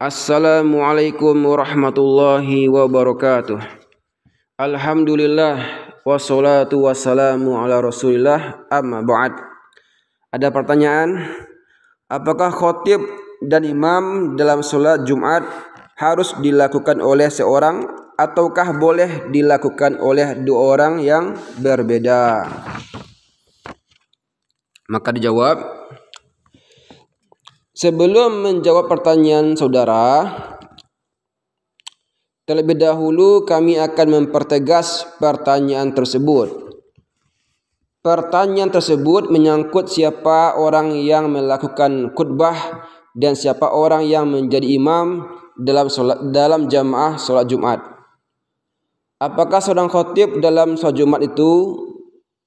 Assalamualaikum warahmatullahi wabarakatuh. Alhamdulillah wassalatu wassalamu ala Rasulillah amma ba'd. Ada pertanyaan, apakah khotib dan imam dalam sholat Jumat harus dilakukan oleh seorang ataukah boleh dilakukan oleh dua orang yang berbeda? Maka dijawab, Sebelum menjawab pertanyaan saudara, terlebih dahulu kami akan mempertegas pertanyaan tersebut. Pertanyaan tersebut menyangkut siapa orang yang melakukan khutbah dan siapa orang yang menjadi imam dalam dalam jamaah sholat Jumat. Apakah seorang khotib dalam sholat Jumat itu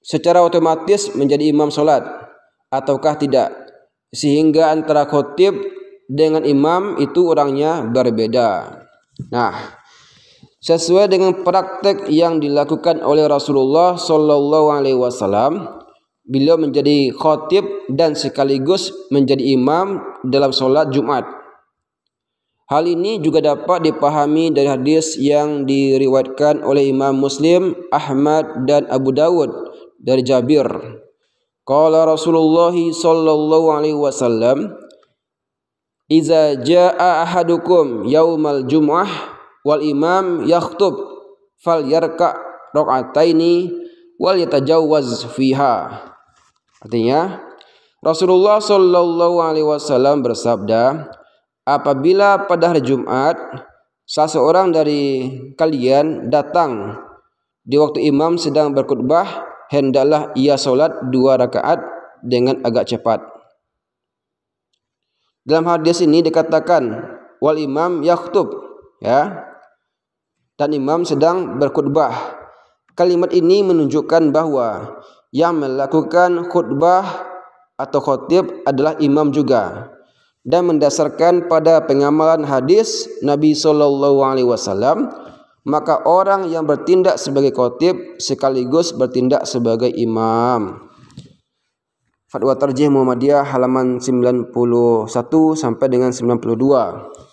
secara otomatis menjadi imam sholat, ataukah tidak? sehingga antara khotib dengan imam itu orangnya berbeda. Nah, sesuai dengan praktek yang dilakukan oleh Rasulullah Shallallahu Alaihi Wasallam, beliau menjadi khotib dan sekaligus menjadi imam dalam sholat Jumat. Hal ini juga dapat dipahami dari hadis yang diriwayatkan oleh Imam Muslim, Ahmad, dan Abu Dawud dari Jabir Qala Rasulullah sallallahu alaihi wasallam Iza jaa ahadukum yaumal jum'ah wal imam yakhtub fal yarka raka'ataini wal yatajawwaz fiha. Artinya Rasulullah Sallallahu alaihi wasallam bersabda, apabila pada hari Jumat seseorang dari kalian datang di waktu imam sedang berkhutbah hendaklah ia solat dua rakaat dengan agak cepat. Dalam hadis ini dikatakan wal imam yakhutub ya dan imam sedang berkhutbah. Kalimat ini menunjukkan bahwa yang melakukan khutbah atau khotib adalah imam juga dan mendasarkan pada pengamalan hadis Nabi Shallallahu Alaihi Wasallam maka orang yang bertindak sebagai khotib sekaligus bertindak sebagai imam. Fatwa Tarjih Muhammadiyah halaman 91 sampai dengan 92.